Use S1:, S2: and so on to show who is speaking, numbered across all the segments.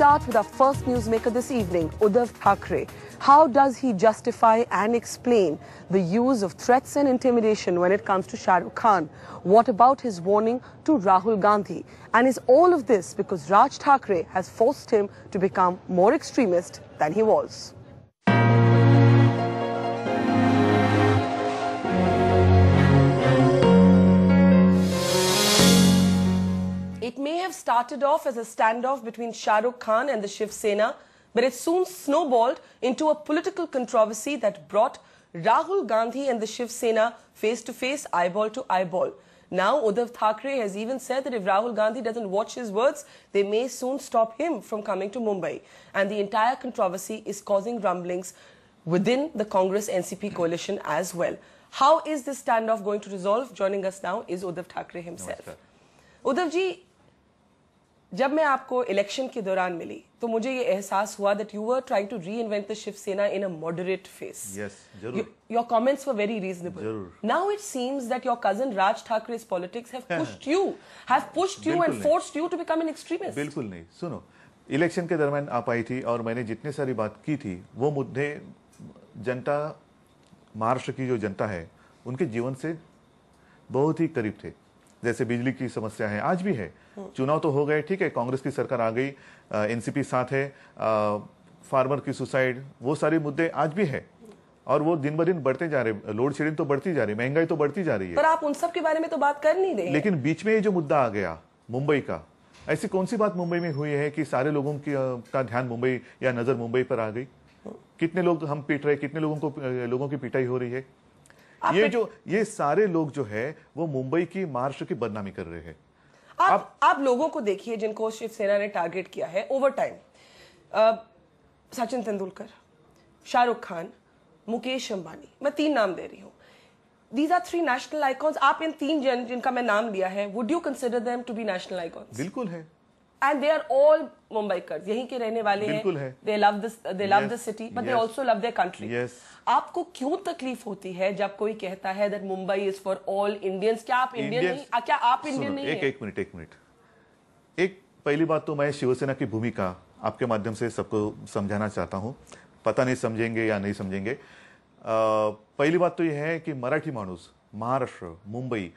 S1: start with our first newsmaker this evening, Uddhav Thackeray. How does he justify and explain the use of threats and intimidation when it comes to Shah Rukh Khan? What about his warning to Rahul Gandhi? And is all of this because Raj Thackeray has forced him to become more extremist than he was? It may have started off as a standoff between Shah Rukh Khan and the Shiv Sena, but it soon snowballed into a political controversy that brought Rahul Gandhi and the Shiv Sena face to face, eyeball to eyeball. Now, Uddhav Thackeray has even said that if Rahul Gandhi doesn't watch his words, they may soon stop him from coming to Mumbai. And the entire controversy is causing rumblings within the Congress-NCP coalition as well. How is this standoff going to resolve? Joining us now is Uddhav Thackeray himself. Namaskar. Uddhav ji, जब मैं आपको election के दौरान मिली तो मुझे ये एहसास हुआ that you were trying to reinvent the Shivsena in a moderate face your comments were very reasonable now it seems that your cousin Raj Thackeray's politics have pushed you have pushed you and forced you to become an extremist बिल्कुल
S2: नहीं सुनो election के दरमियान आप आई थी और मैंने जितनी सारी बात की थी वो मुद्दे जनता महाराष्ट्र की जो जनता है उनके जीवन से बहुत ही करीब थे जैसे बिजली की समस्या है आज भी है चुनाव तो हो गए ठीक है कांग्रेस की सरकार आ गई एनसीपी साथ है फार्मर की सुसाइड वो सारे मुद्दे आज भी है और वो दिन ब दिन बढ़ते जा रहे लोड शेडिंग तो बढ़ती जा रही है महंगाई तो बढ़ती जा रही है पर
S1: आप उन सब के बारे में तो बात कर नहीं रहे लेकिन
S2: बीच में ये जो मुद्दा आ गया मुंबई का ऐसी कौन सी बात मुंबई में हुई है कि सारे लोगों की का ध्यान मुंबई या नजर मुंबई पर आ गई कितने लोग हम पीट रहे कितने लोगों को लोगों की पिटाई हो रही है ये जो ये सारे लोग जो है वो मुंबई की महाराष्ट्र की बदनामी कर रहे हैं
S1: आप, आप आप लोगों को देखिए जिनको शिवसेना ने टारगेट किया है ओवर टाइम सचिन तेंदुलकर शाहरुख खान मुकेश अंबानी मैं तीन नाम दे रही हूँ these are three national icons आप इन तीन जन जिनका मैं नाम लिया है would you consider them to be national icons बिल्कुल है and they are all Mumbaikars यहीं के रहने वाले हैं they love this they love this city but they also love their country आपको क्यों तकलीफ होती है जब कोई कहता है that Mumbai is for all Indians क्या आप इंडियन नहीं क्या आप इंडियन नहीं एक एक
S2: मिनट एक मिनट एक पहली बात तो मैं शिवसेना की भूमिका आपके माध्यम से सबको समझाना चाहता हूं पता नहीं समझेंगे या नहीं समझेंगे आ, पहली बात तो यह है कि मराठी मानूस महाराष्ट्र मुंबई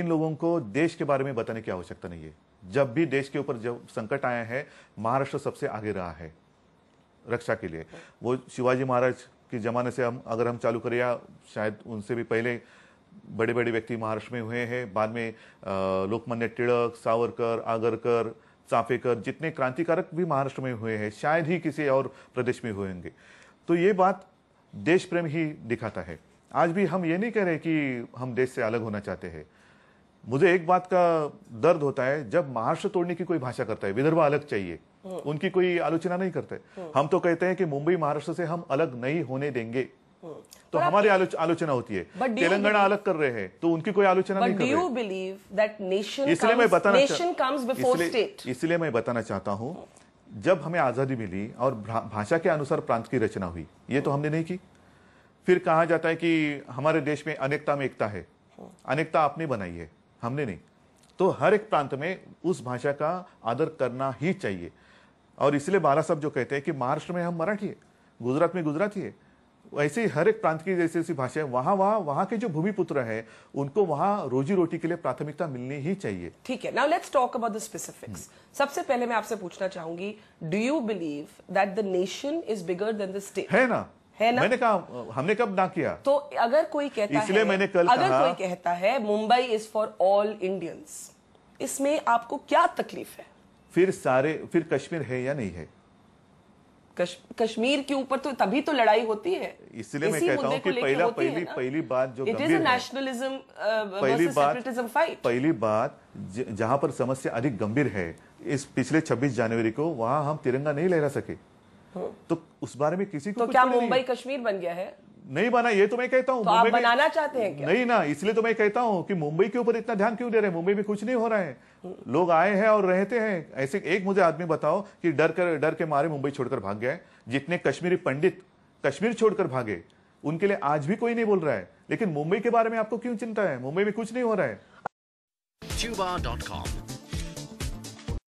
S2: इन लोगों को देश के बारे में बताने की आवश्यकता नहीं है जब भी देश के ऊपर जब संकट आया है महाराष्ट्र सबसे आगे रहा है रक्षा के लिए वो शिवाजी महाराज के ज़माने से हम अगर हम चालू करें या शायद उनसे भी पहले बड़े बड़े व्यक्ति महाराष्ट्र में हुए हैं बाद में लोकमान्य टिड़क सावरकर आगरकर चाफेकर जितने क्रांतिकारक भी महाराष्ट्र में हुए हैं शायद ही किसी और प्रदेश में हुए होंगे तो ये बात देश प्रेम ही दिखाता है आज भी हम ये नहीं कह रहे कि हम देश से अलग होना चाहते हैं मुझे एक बात का दर्द होता है जब महाराष्ट्र तोड़ने की कोई भाषा करता है विदर्भ अलग चाहिए हम्म। उनकी कोई आलोचना नहीं करते हम्म। हम तो कहते हैं कि मुंबई महाराष्ट्र से हम अलग नहीं होने देंगे हम्म। तो हमारी आलोच, आलोचना होती है तेलंगाना अलग कर रहे हैं तो उनकी कोई आलोचना नहीं कर रहे
S1: बिलीव दैट नेशन इसलिए मैं बताना इसलिए,
S2: इसलिए मैं बताना चाहता हूँ जब हमें आजादी मिली और भाषा के अनुसार प्रांत की रचना हुई ये तो हमने नहीं की फिर कहा जाता है कि हमारे देश में अनेकता में एकता है अनेकता आपने बनाई है हमने नहीं तो हर एक प्रांत में उस भाषा का आदर करना ही चाहिए और इसलिए बाला साहब जो कहते हैं कि महाराष्ट्र में हम मराठी है गुजरात में गुजराती है वैसे ही हर एक प्रांत की जैसी जैसी भाषा है वहां वहां वहाँ के जो भूमिपुत्र है उनको वहां रोजी रोटी के लिए प्राथमिकता
S1: मिलनी ही चाहिए ठीक है now let's talk about the specifics सबसे पहले मैं आपसे पूछना चाहूंगी do you believe that the nation is bigger than the state है ना है ना मैंने कहा हमने कब ना किया तो अगर कोई कहता इसलिए है, मैंने कल अगर कोई कहता है Mumbai is for all Indians इसमें आपको क्या तकलीफ है
S2: फिर सारे फिर कश्मीर है या नहीं है
S1: कश, कश्मीर के ऊपर तो तभी तो लड़ाई होती है
S2: इसलिए मैं कहता हूँ कि पहला पहली पहली बात जो इट इज
S1: नेशनलिज्म पहली बात
S2: पहली बात जहां पर समस्या अधिक गंभीर है इस पिछले 26 जनवरी को वहां हम तिरंगा नहीं लहरा सके हाँ। तो उस बारे में किसी को तो क्या मुंबई
S1: कश्मीर बन गया है
S2: नहीं बना ये तो मैं कहता हूँ तो आप बनाना
S1: चाहते हैं क्या? नहीं
S2: ना इसलिए तो मैं कहता हूँ कि मुंबई के ऊपर इतना ध्यान क्यों दे रहे हैं मुंबई में कुछ नहीं हो रहा है लोग आए हैं और रहते हैं ऐसे एक मुझे आदमी बताओ कि डर कर डर के मारे मुंबई छोड़कर भाग गया है जितने कश्मीरी पंडित कश्मीर छोड़कर भागे उनके लिए आज भी कोई नहीं बोल रहा है लेकिन मुंबई के बारे में आपको क्यों चिंता है मुंबई में कुछ नहीं हो रहा
S1: है